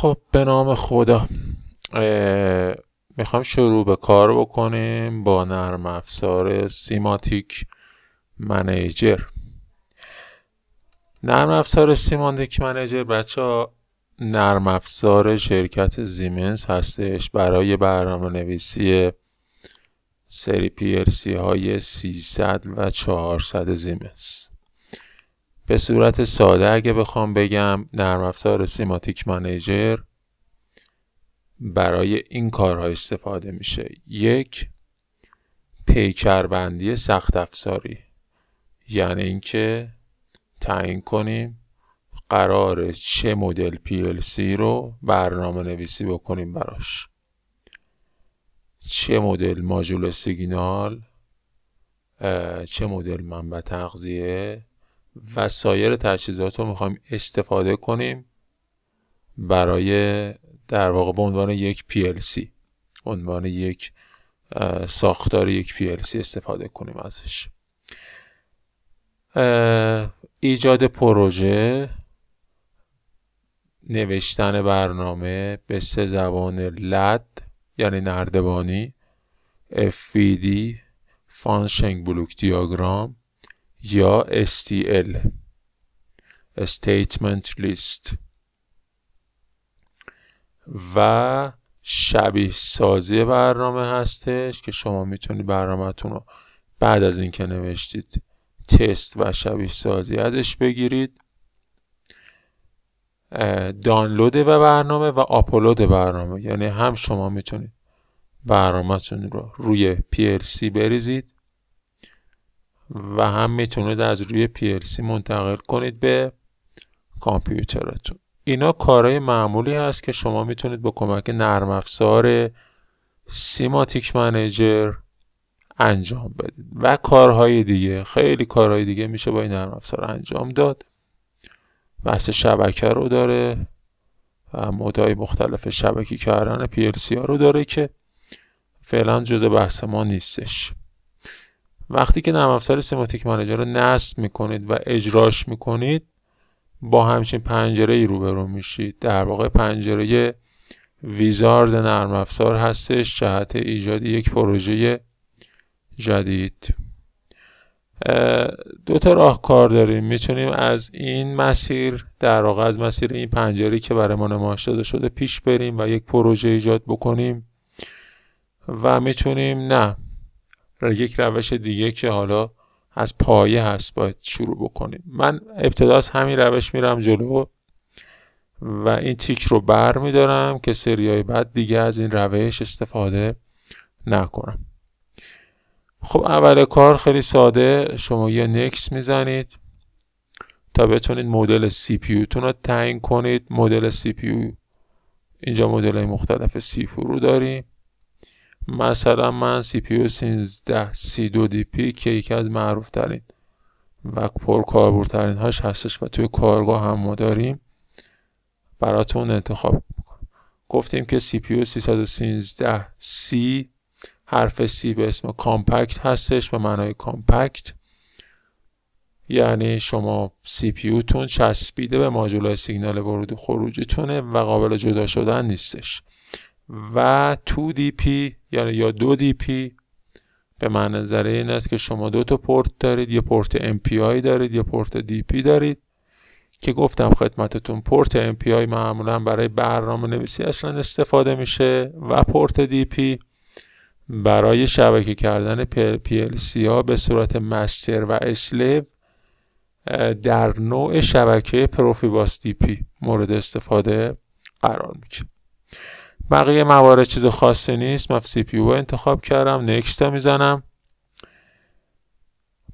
خب به نام خدا میخوام شروع به کار بکنیم با نرم افزار سیماتیک منیجر نرم افزار سیماتیک منیجر بچه ها نرم افزار شرکت زیمنز هستش برای برنامه نویسی سری پی سی های 300 و 400 زیمنز به صورت ساده اگه بخوام بگم نرم افزار سیماتیک منیجر برای این کارها استفاده میشه یک پیکربندی سخت افزاری یعنی اینکه تعیین کنیم قرار چه مدل PLC رو برنامه نویسی بکنیم براش چه مدل ماژول سیگنال چه مدل منبع تغذیه و سایر تجهیزات رو میخوایم استفاده کنیم برای در واقع به عنوان یک PLC عنوان یک ساختار یک PLC استفاده کنیم ازش ایجاد پروژه نوشتن برنامه به سه زبان لد یعنی نردبانی FVD فانشنگ بلوک دیاگرام یا STL Statement List و شبیه سازی برنامه هستش که شما میتونید برنامهتون رو بعد از اینکه نوشتید تست و شبیه سازی ازش بگیرید دانلود و برنامه و آپلود برنامه یعنی هم شما میتونید برنامهتون رو روی PLC بریزید و هم میتونید از روی PLC منتقل کنید به کامپیوترتون اینا کارهای معمولی هست که شما میتونید با کمک نرم افزار سیماتیک منیجر انجام بدید و کارهای دیگه خیلی کارهای دیگه میشه با این نرم افزار انجام داد بحث شبکه رو داره و مدای مختلف شبکی کردن PLC ها رو داره که فعلا جز بحث ما نیستش وقتی که نرم افزار سماتیک منیجر رو نصب میکنید و اجراش میکنید با همچین پنجره ای روبرو میشید در واقع پنجره ویزارد نرم افزار هستش جهت ایجاد یک پروژه جدید دو تا راهکار داریم میتونیم از این مسیر در واقع از مسیر این پنجره که برای ما نمایش داده شده پیش بریم و یک پروژه ایجاد بکنیم و میتونیم نه یک روش دیگه که حالا از پایه هست باید شروع بکنیم من ابتدا از همین روش میرم جلو و این تیک رو بر میدارم که سریای بعد دیگه از این روش استفاده نکنم خب اول کار خیلی ساده شما یه نکس میزنید تا بتونید مدل سی پی رو تعیین کنید مدل سی پی اینجا مدل های مختلف سی رو داریم مثلا من سی پی سینزده سی دو دی پی که یکی از معروف ترین و پرکاربردترین هاش هستش و توی کارگاه هم ما داریم براتون انتخاب میکنم گفتیم که سی پی c 313 سی حرف سی به اسم کامپکت هستش به معنای کامپکت یعنی شما سی پی تون چسبیده به ماژولای سیگنال ورود و تونه و قابل جدا شدن نیستش و تو دی یعنی یا دو پی به معنی این است که شما دو تا پورت دارید یه پورت ام پی آی دارید یه پورت دی پی دارید که گفتم خدمتتون پورت ام پی آی معمولا برای برنامه نویسی اصلا استفاده میشه و پورت دی پی برای شبکه کردن سی ها به صورت مستر و اسلیو در نوع شبکه پروفی دی پی مورد استفاده قرار میشه بقیه موارد چیز خاصی نیست من سی پی انتخاب کردم نکست میزنم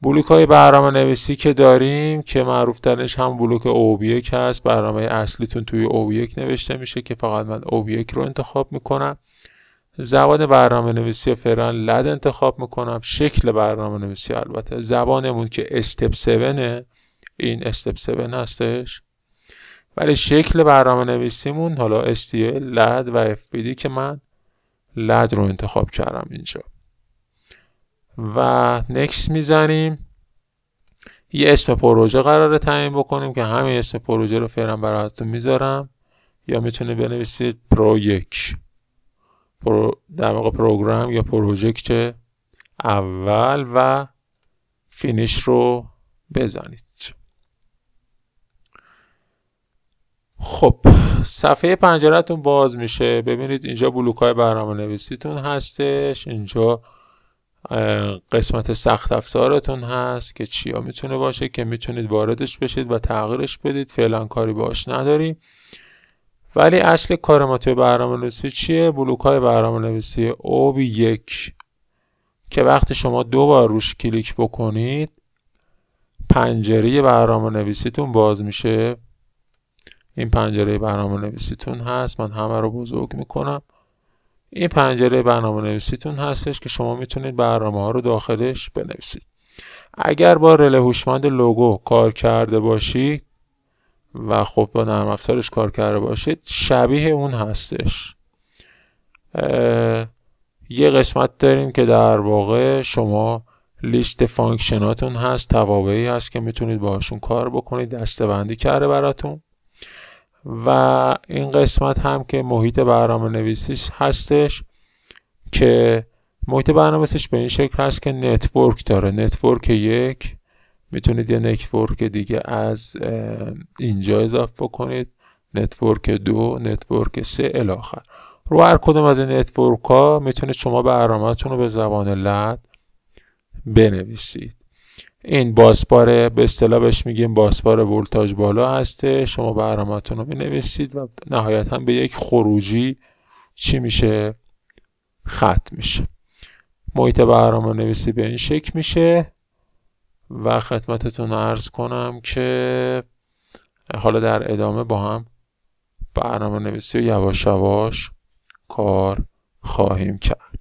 بلوک های برنامه نویسی که داریم که معروف هم بلوک ob هست برنامه اصلیتون توی OB1 نوشته میشه که فقط من OB1 رو انتخاب میکنم زبان برنامه نویسی فعلا لد انتخاب میکنم شکل برنامه نویسی البته زبانمون که استپ 7 این استپ 7 هستش ولی شکل برنامه نویسیمون حالا STL, لد و FBD که من لد رو انتخاب کردم اینجا و نکس میزنیم یه اسم پروژه قراره تعیین بکنیم که همین اسم پروژه رو فعلا تو میذارم یا میتونید بنویسید پرویک پرو در واقع پروگرام یا پروژکت اول و فینیش رو بزنید خب صفحه پنجرهتون باز میشه ببینید اینجا بلوک های برنامه نویسیتون هستش اینجا قسمت سخت افزارتون هست که چیا میتونه باشه که میتونید واردش بشید و تغییرش بدید فعلا کاری باش نداریم ولی اصل کار ما توی برنامه نویسی چیه؟ بلوک های برنامه نویسی اوب یک که وقتی شما دو بار روش کلیک بکنید پنجره برنامه نویسیتون باز میشه این پنجره برنامه نویسیتون هست من همه رو بزرگ میکنم این پنجره برنامه نویسیتون هستش که شما میتونید برنامه ها رو داخلش بنویسید اگر با رله هوشمند لوگو کار کرده باشید و خب با نرم افزارش کار کرده باشید شبیه اون هستش یه قسمت داریم که در واقع شما لیست فانکشناتون هست توابعی هست که میتونید باشون کار بکنید دسته بندی کرده براتون و این قسمت هم که محیط برنامه نویسیش هستش که محیط برنامه به این شکل هست که نتورک داره نتورک یک میتونید یه نتورک دیگه از اینجا اضافه کنید نتورک دو نتورک سه الاخر رو هر کدوم از این نتورک ها میتونید شما برنامهتون رو به زبان لد بنویسید این باسپار به اصطلاح بهش میگیم باسپار ولتاژ بالا هسته شما برنامهتون رو مینویسید و نهایتا به یک خروجی چی میشه خط میشه محیط برنامه نویسی به این شکل میشه و خدمتتون عرض کنم که حالا در ادامه با هم برنامه نویسی و یواش یواش کار خواهیم کرد